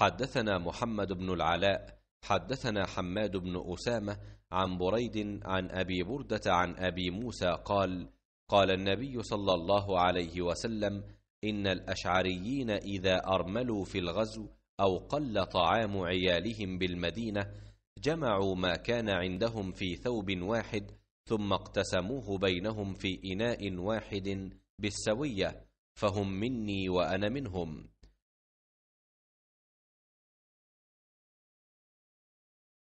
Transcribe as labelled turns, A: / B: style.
A: حدثنا محمد بن
B: العلاء حدثنا حماد بن أسامة عن بريد عن أبي بردة عن أبي موسى قال قال النبي صلى الله عليه وسلم إن الأشعريين إذا أرملوا في الغزو أو قل طعام عيالهم بالمدينة جمعوا ما كان عندهم في ثوب واحد ثم اقتسموه بينهم في إناء واحد بالسوية فهم مني
A: وأنا منهم